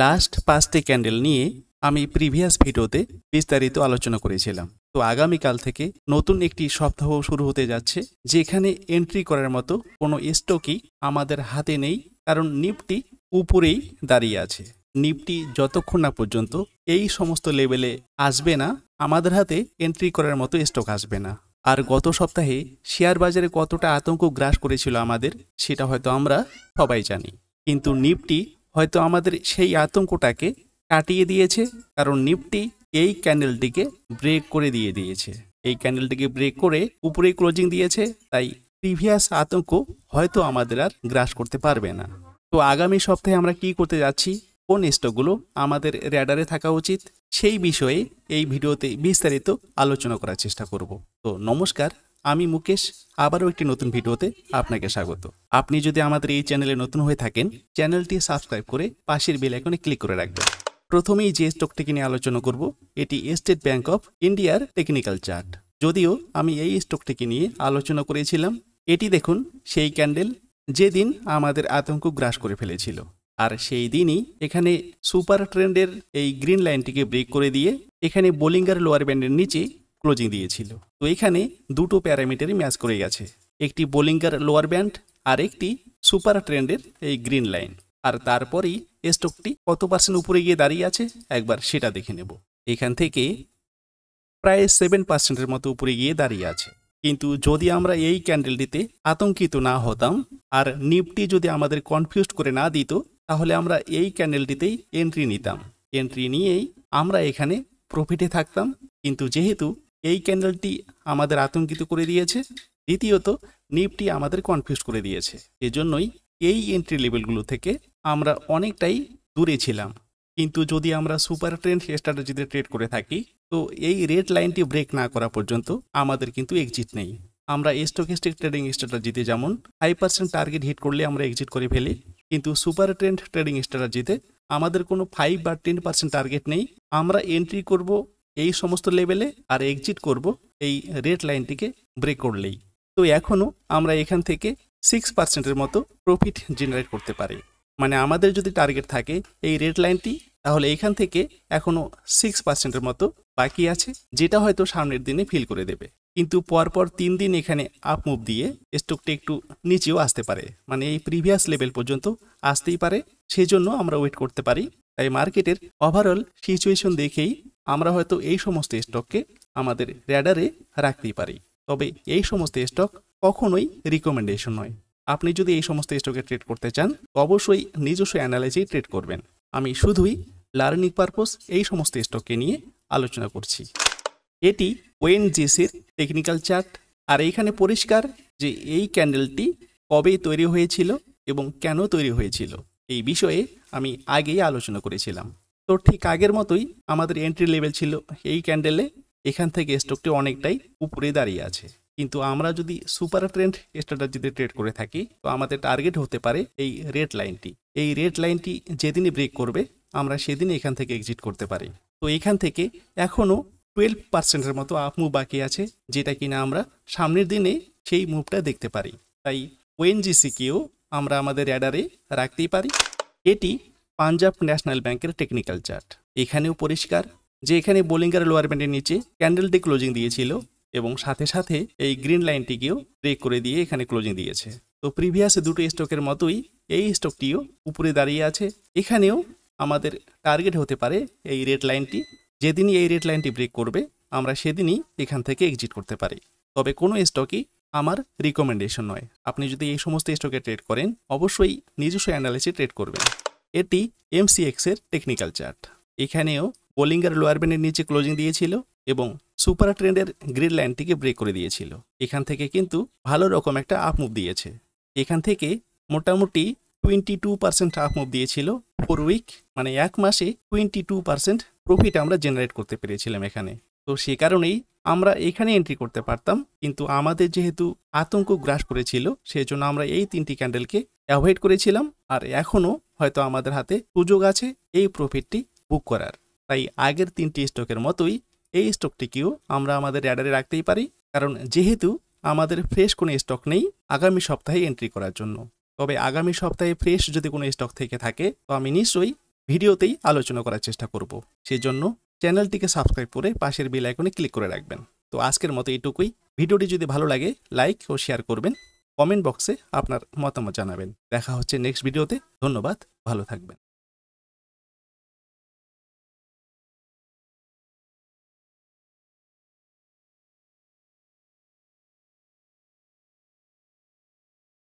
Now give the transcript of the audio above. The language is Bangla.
লাস্ট পাঁচটি ক্যান্ডেল নিয়ে আমি প্রিভিয়াস ভিডিওতে বিস্তারিত আলোচনা করেছিলাম তো আগামীকাল থেকে নতুন একটি সপ্তাহ শুরু হতে যাচ্ছে যেখানে এন্ট্রি করার মতো কোনো স্টকই আমাদের হাতে নেই কারণ নিফটি উপরেই দাঁড়িয়ে আছে নিফটি যতক্ষণ না পর্যন্ত এই সমস্ত লেভেলে আসবে না আমাদের হাতে এন্ট্রি করার মতো স্টক আসবে না আর গত সপ্তাহে শেয়ার বাজারে কতটা আতঙ্ক গ্রাস করেছিল আমাদের সেটা হয়তো আমরা সবাই জানি কিন্তু নিফটি হয়তো আমাদের সেই আতঙ্কটাকে কাটিয়ে দিয়েছে কারণ নিফটি এই ক্যান্ডেলটিকে ব্রেক করে দিয়ে দিয়েছে এই ক্যান্ডেলটিকে ব্রেক করে উপরে ক্লোজিং দিয়েছে তাই প্রিভিয়াস আতঙ্ক হয়তো আমাদের আর গ্রাস করতে পারবে না তো আগামী সপ্তাহে আমরা কি করতে যাচ্ছি কোন স্টকগুলো আমাদের র্যাডারে থাকা উচিত সেই বিষয়ে এই ভিডিওতে বিস্তারিত আলোচনা করার চেষ্টা করব তো নমস্কার আমি মুকেশ আবারও একটি নতুন ভিডিওতে আপনাকে স্বাগত আপনি যদি আমাদের এই চ্যানেলে নতুন হয়ে থাকেন চ্যানেলটি সাবস্ক্রাইব করে পাশের বেল আইকনে ক্লিক করে রাখবেন প্রথমেই যে স্টকটিকে নিয়ে আলোচনা করব এটি স্টেট ব্যাংক অফ ইন্ডিয়ার টেকনিক্যাল চার্ট যদিও আমি এই স্টকটিকে নিয়ে আলোচনা করেছিলাম এটি দেখুন সেই ক্যান্ডেল যেদিন আমাদের আতঙ্ক গ্রাস করে ফেলেছিল আর সেই দিনই এখানে সুপার ট্রেন্ডের এই গ্রিন লাইনটিকে ব্রেক করে দিয়ে এখানে বোলিঙ্গার লোয়ার ব্যান্ডের নিচে ক্লোজিং দিয়েছিল তো এখানে দুটো প্যারামিটারই ম্যাচ করে গেছে একটি বোলিঙ্গার লোয়ার ব্যান্ড আর একটি সুপার ট্রেন্ডের এই গ্রিন লাইন আর তারপরেই স্টকটি কত পার্সেন্ট উপরে গিয়ে দাঁড়িয়ে আছে একবার সেটা দেখে নেব এখান থেকে প্রায় সেভেন পার্সেন্টের মতো উপরে গিয়ে দাঁড়িয়ে আছে কিন্তু যদি আমরা এই ক্যান্ডেলটিতে আতঙ্কিত না হতাম আর নিফটি যদি আমাদের কনফিউজ করে না দিত তাহলে আমরা এই ক্যান্ডেলটিতেই এন্ট্রি নিতাম এন্ট্রি নিয়েই আমরা এখানে প্রফিটে থাকতাম কিন্তু যেহেতু এই ক্যান্ডেলটি আমাদের আতঙ্কিত করে দিয়েছে দ্বিতীয়ত নিফটি আমাদের কনফিউজ করে দিয়েছে এজন্যই এই এন্ট্রি লেভেলগুলো থেকে আমরা অনেকটাই দূরে ছিলাম কিন্তু যদি আমরা সুপার ট্রেন্ড স্ট্র্যাটেজিতে ট্রেড করে থাকি তো এই রেড লাইনটি ব্রেক না করা পর্যন্ত আমাদের কিন্তু এক্সিট নেই আমরা স্টকিস্টিক ট্রেডিং স্ট্র্যাটেজিতে যেমন ফাইভ পার্সেন্ট টার্গেট হিট করলে আমরা এক্সিট করে ফেলি কিন্তু সুপার ট্রেন্ড ট্রেডিং স্ট্র্যাটেজিতে আমাদের কোনো ফাইভ বা টেন পার্সেন্ট টার্গেট নেই আমরা এন্ট্রি করব এই সমস্ত লেভেলে আর এক্সিট করব এই রেড লাইনটিকে ব্রেক করলেই তো এখনও আমরা এখান থেকে সিক্স পার্সেন্টের মতো প্রফিট জেনারেট করতে পারি মানে আমাদের যদি টার্গেট থাকে এই রেড লাইনটি তাহলে এখান থেকে এখনও সিক্স পার্সেন্টের মতো বাকি আছে যেটা হয়তো সামনের দিনে ফিল করে দেবে কিন্তু পরপর তিন দিন এখানে আপ মুভ দিয়ে স্টকটি একটু নিচেও আসতে পারে মানে এই প্রিভিয়াস লেভেল পর্যন্ত আসতেই পারে সেজন্য আমরা ওয়েট করতে পারি তাই মার্কেটের ওভারঅল সিচুয়েশন দেখেই আমরা হয়তো এই সমস্ত স্টককে আমাদের র্যাডারে রাখতেই পারি তবে এই সমস্ত স্টক কখনোই রিকমেন্ডেশন নয় আপনি যদি এই সমস্ত স্টকে ট্রেড করতে চান অবশ্যই নিজস্ব অ্যানালাইসেই ট্রেড করবেন আমি শুধুই লার্নিং পারপোস এই সমস্ত স্টককে নিয়ে আলোচনা করছি এটি ওয়েন ওএনজিসির টেকনিক্যাল চার্ট আর এইখানে পরিষ্কার যে এই ক্যান্ডেলটি কবে তৈরি হয়েছিল এবং কেন তৈরি হয়েছিল এই বিষয়ে আমি আগেই আলোচনা করেছিলাম তো ঠিক আগের মতোই আমাদের এন্ট্রি লেভেল ছিল এই ক্যান্ডেলে এখান থেকে স্টকটি অনেকটাই উপরে দাঁড়িয়ে আছে কিন্তু আমরা যদি সুপার ট্রেন্ড স্ট্র্যাটাজিতে ট্রেড করে থাকি তো আমাদের টার্গেট হতে পারে এই রেড লাইনটি এই রেড লাইনটি যেদিনই ব্রেক করবে আমরা সেদিনই এখান থেকে এক্সিট করতে পারি তো এখান থেকে এখনও টুয়েলভ পার্সেন্টের মতো আপ মুভ বাকি আছে যেটা কিনা আমরা সামনের দিনে সেই মুভটা দেখতে পারি তাই কেও আমরা আমাদের অ্যাডারে রাখতেই পারি এটি পাঞ্জাব ন্যাশনাল ব্যাংকের টেকনিক্যাল চার্ট এখানেও পরিষ্কার যে এখানে বোলিঙ্গার লোয়ার ব্যান্ডের নিচে ক্যান্ডেলটি ক্লোজিং দিয়েছিল এবং সাথে সাথে এই গ্রিন লাইনটিকেও ব্রেক করে দিয়ে এখানে ক্লোজিং দিয়েছে তো প্রিভিয়াস দুটো স্টকের মতোই এই স্টকটিও উপরে দাঁড়িয়ে আছে এখানেও আমাদের টার্গেট হতে পারে এই রেড লাইনটি যেদিনই এই রেড লাইনটি ব্রেক করবে আমরা সেদিনই এখান থেকে এক্সিট করতে পারি তবে কোনো স্টকই আমার রিকমেন্ডেশন নয় আপনি যদি এই সমস্ত স্টকে ট্রেড করেন অবশ্যই নিজস্ব অ্যানালিসে ট্রেড করবেন এটি এমসিএক্স এর টেকনিক্যাল চার্ট এখানেও বোলিঙ্গার লোয়ার ব্যান্ডের নিচে ক্লোজিং দিয়েছিল এবং সুপার ট্রেন্ডের গ্রিড লাইনটিকে ব্রেক করে দিয়েছিল এখান থেকে কিন্তু ভালো রকম একটা মুভ দিয়েছে এখান থেকে মোটামুটি টোয়েন্টি টু পার্সেন্ট মুভ দিয়েছিল ফোর উইক মানে এক মাসে টোয়েন্টি টু পার্সেন্ট প্রফিট আমরা জেনারেট করতে পেরেছিলাম এখানে তো সে কারণেই আমরা এখানে এন্ট্রি করতে পারতাম কিন্তু আমাদের যেহেতু আতঙ্ক গ্রাস করেছিল সেজন্য আমরা এই তিনটি ক্যান্ডেলকে অ্যাভয়েড করেছিলাম আর এখনও হয়তো আমাদের হাতে সুযোগ আছে এই প্রফিটটি বুক করার তাই আগের তিনটি স্টকের মতোই এই স্টকটিকেও আমরা আমাদের অ্যাডারে রাখতেই পারি কারণ যেহেতু আমাদের ফ্রেশ কোনো স্টক নেই আগামী সপ্তাহে এন্ট্রি করার জন্য তবে আগামী সপ্তাহে ফ্রেশ যদি কোনো স্টক থেকে থাকে তো আমি নিশ্চয়ই ভিডিওতেই আলোচনা করার চেষ্টা করব সেজন্য চ্যানেলটিকে সাবস্ক্রাইব করে পাশের বেল আইকনে ক্লিক করে রাখবেন তো আজকের মতো এটুকুই ভিডিওটি যদি ভালো লাগে লাইক ও শেয়ার করবেন কমেন্ট বক্সে আপনার মতামত জানাবেন দেখা হচ্ছে নেক্সট ভিডিওতে ধন্যবাদ ভালো থাকবেন